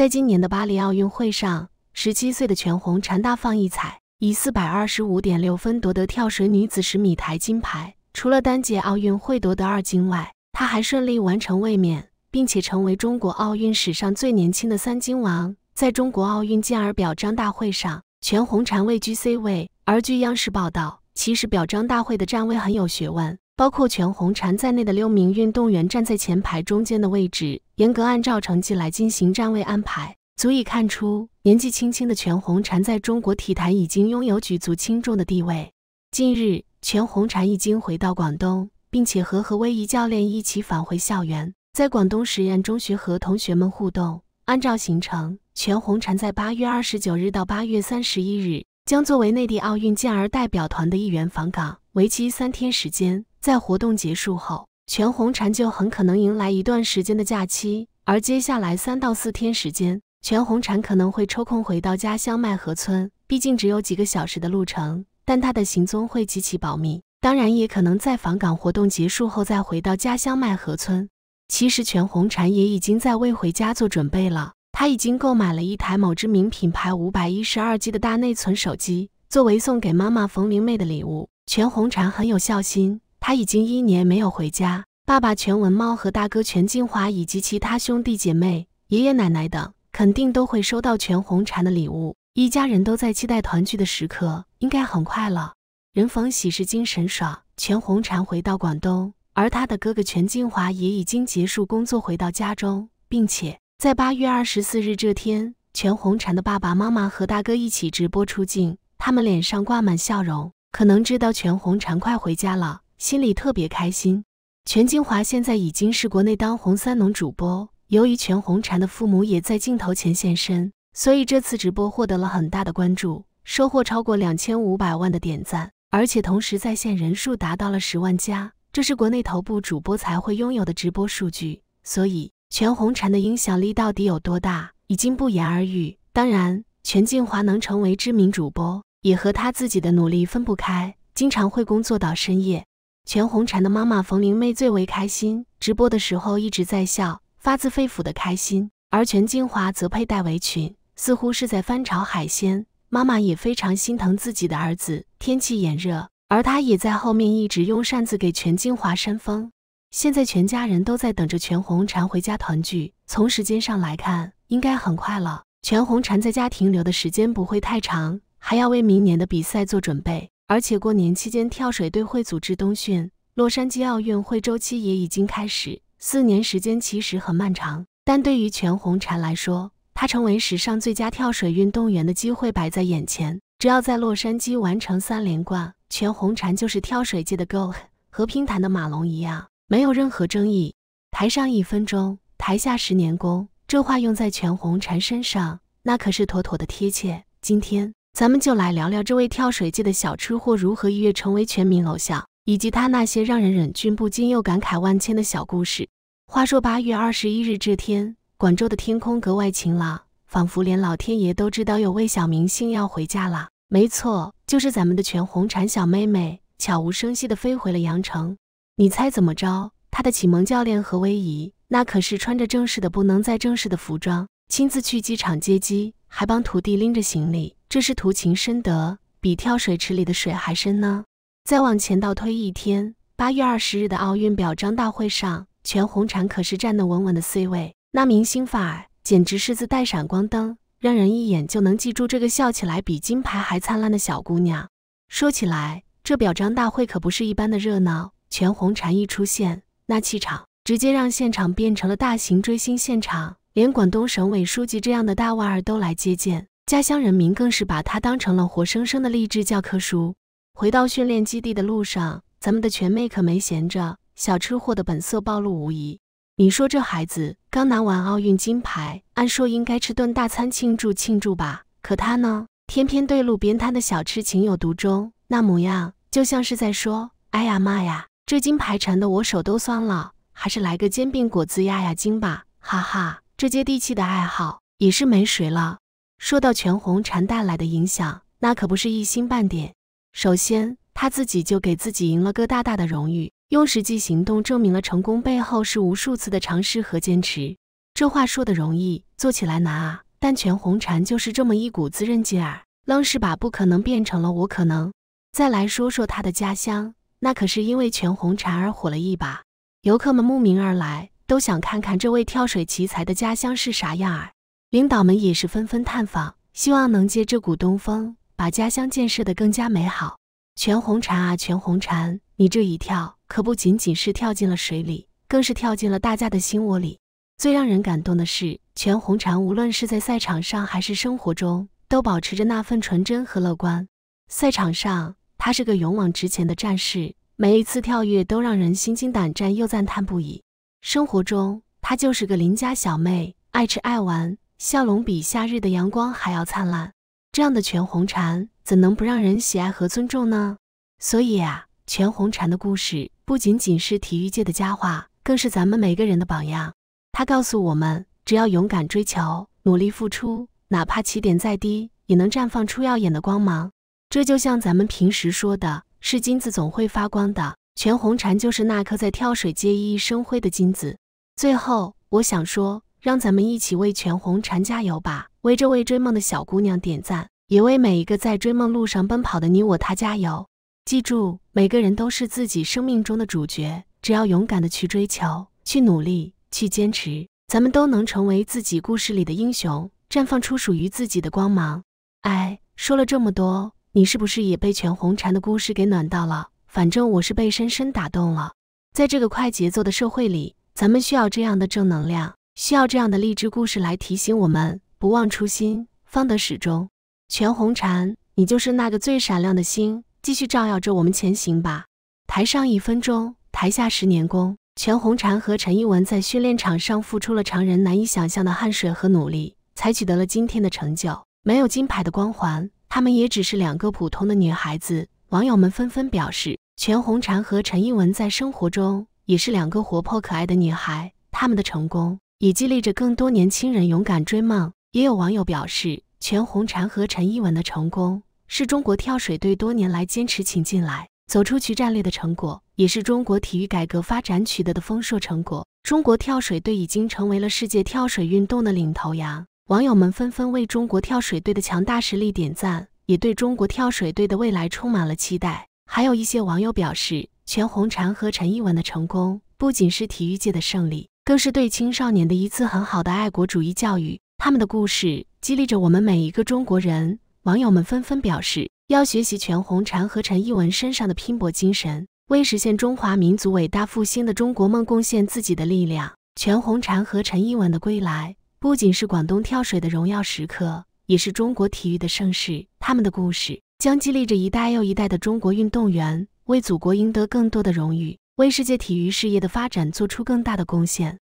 在今年的巴黎奥运会上，十七岁的全红婵大放异彩，以四百二十五点六分夺得跳水女子十米台金牌。除了单届奥运会夺得二金外，她还顺利完成卫冕，并且成为中国奥运史上最年轻的三金王。在中国奥运健儿表彰大会上，全红婵位居 C 位。而据央视报道，其实表彰大会的站位很有学问。包括全红婵在内的六名运动员站在前排中间的位置，严格按照成绩来进行站位安排，足以看出年纪轻轻的全红婵在中国体坛已经拥有举足轻重的地位。近日，全红婵已经回到广东，并且和何威仪教练一起返回校园，在广东实验中学和同学们互动。按照行程，全红婵在八月二十九日到八月三十一日。将作为内地奥运健儿代表团的一员访港，为期三天时间。在活动结束后，全红婵就很可能迎来一段时间的假期，而接下来三到四天时间，全红婵可能会抽空回到家乡麦河村，毕竟只有几个小时的路程，但他的行踪会极其保密。当然，也可能在访港活动结束后再回到家乡麦河村。其实，全红婵也已经在为回家做准备了。他已经购买了一台某知名品牌五百一十二 G 的大内存手机，作为送给妈妈冯玲妹的礼物。全红婵很有孝心，他已经一年没有回家，爸爸全文猫和大哥全金华以及其他兄弟姐妹、爷爷奶奶等肯定都会收到全红婵的礼物。一家人都在期待团聚的时刻，应该很快了。人逢喜事精神爽，全红婵回到广东，而他的哥哥全金华也已经结束工作回到家中，并且。在八月二十四日这天，全红婵的爸爸妈妈和大哥一起直播出镜，他们脸上挂满笑容，可能知道全红婵快回家了，心里特别开心。全金华现在已经是国内当红三农主播，由于全红婵的父母也在镜头前现身，所以这次直播获得了很大的关注，收获超过两千五百万的点赞，而且同时在线人数达到了十万加，这是国内头部主播才会拥有的直播数据，所以。全红婵的影响力到底有多大，已经不言而喻。当然，全金华能成为知名主播，也和他自己的努力分不开。经常会工作到深夜。全红婵的妈妈冯玲妹最为开心，直播的时候一直在笑，发自肺腑的开心。而全金华则佩戴围裙，似乎是在翻炒海鲜。妈妈也非常心疼自己的儿子，天气炎热，而他也在后面一直用扇子给全金华扇风。现在全家人都在等着全红婵回家团聚。从时间上来看，应该很快了。全红婵在家停留的时间不会太长，还要为明年的比赛做准备。而且过年期间，跳水队会组织冬训，洛杉矶奥运会周期也已经开始。四年时间其实很漫长，但对于全红婵来说，她成为史上最佳跳水运动员的机会摆在眼前。只要在洛杉矶完成三连冠，全红婵就是跳水界的 GOAT，和乒坛的马龙一样。没有任何争议。台上一分钟，台下十年功，这话用在全红婵身上，那可是妥妥的贴切。今天，咱们就来聊聊这位跳水界的小吃货如何一跃成为全民偶像，以及他那些让人忍俊不禁又感慨万千的小故事。话说八月二十一日这天，广州的天空格外晴朗，仿佛连老天爷都知道有位小明星要回家了。没错，就是咱们的全红婵小妹妹，悄无声息地飞回了阳城。你猜怎么着？他的启蒙教练何威仪，那可是穿着正式的不能再正式的服装，亲自去机场接机，还帮徒弟拎着行李。这是图情深得，比跳水池里的水还深呢。再往前倒推一天，八月二十日的奥运表彰大会上，全红婵可是站得稳稳的 C 位。那明星范儿简直是自带闪光灯，让人一眼就能记住这个笑起来比金牌还灿烂的小姑娘。说起来，这表彰大会可不是一般的热闹。全红婵一出现，那气场直接让现场变成了大型追星现场，连广东省委书记这样的大腕儿都来接见。家乡人民更是把她当成了活生生的励志教科书。回到训练基地的路上，咱们的全妹可没闲着，小吃货的本色暴露无遗。你说这孩子刚拿完奥运金牌，按说应该吃顿大餐庆祝庆祝吧？可她呢，偏偏对路边摊的小吃情有独钟，那模样就像是在说：“哎呀妈呀！”这金牌缠的我手都酸了，还是来个煎饼果子压压惊吧，哈哈，这接地气的爱好也是没谁了。说到全红婵带来的影响，那可不是一星半点。首先，他自己就给自己赢了个大大的荣誉，用实际行动证明了成功背后是无数次的尝试和坚持。这话说的容易，做起来难啊。但全红婵就是这么一股子韧劲儿，愣是把不可能变成了我可能。再来说说他的家乡。那可是因为全红婵而火了一把，游客们慕名而来，都想看看这位跳水奇才的家乡是啥样儿。领导们也是纷纷探访，希望能借这股东风，把家乡建设得更加美好。全红婵啊，全红婵，你这一跳可不仅仅是跳进了水里，更是跳进了大家的心窝里。最让人感动的是，全红婵无论是在赛场上还是生活中，都保持着那份纯真和乐观。赛场上。他是个勇往直前的战士，每一次跳跃都让人心惊胆战又赞叹不已。生活中，她就是个邻家小妹，爱吃爱玩，笑容比夏日的阳光还要灿烂。这样的全红婵怎能不让人喜爱和尊重呢？所以啊，全红婵的故事不仅仅是体育界的佳话，更是咱们每个人的榜样。她告诉我们，只要勇敢追求，努力付出，哪怕起点再低，也能绽放出耀眼的光芒。这就像咱们平时说的，是金子总会发光的。全红婵就是那颗在跳水界熠熠生辉的金子。最后，我想说，让咱们一起为全红婵加油吧，为这位追梦的小姑娘点赞，也为每一个在追梦路上奔跑的你我他加油。记住，每个人都是自己生命中的主角，只要勇敢的去追求，去努力，去坚持，咱们都能成为自己故事里的英雄，绽放出属于自己的光芒。哎，说了这么多。你是不是也被全红婵的故事给暖到了？反正我是被深深打动了。在这个快节奏的社会里，咱们需要这样的正能量，需要这样的励志故事来提醒我们不忘初心，方得始终。全红婵，你就是那个最闪亮的星，继续照耀着我们前行吧。台上一分钟，台下十年功。全红婵和陈一文在训练场上付出了常人难以想象的汗水和努力，才取得了今天的成就。没有金牌的光环。她们也只是两个普通的女孩子，网友们纷纷表示，全红婵和陈一文在生活中也是两个活泼可爱的女孩。她们的成功也激励着更多年轻人勇敢追梦。也有网友表示，全红婵和陈一文的成功是中国跳水队多年来坚持请进来、走出去战略的成果，也是中国体育改革发展取得的丰硕成果。中国跳水队已经成为了世界跳水运动的领头羊。网友们纷纷为中国跳水队的强大实力点赞，也对中国跳水队的未来充满了期待。还有一些网友表示，全红婵和陈一文的成功不仅是体育界的胜利，更是对青少年的一次很好的爱国主义教育。他们的故事激励着我们每一个中国人。网友们纷纷表示，要学习全红婵和陈一文身上的拼搏精神，为实现中华民族伟大复兴的中国梦贡献自己的力量。全红婵和陈一文的归来。不仅是广东跳水的荣耀时刻，也是中国体育的盛世。他们的故事将激励着一代又一代的中国运动员，为祖国赢得更多的荣誉，为世界体育事业的发展做出更大的贡献。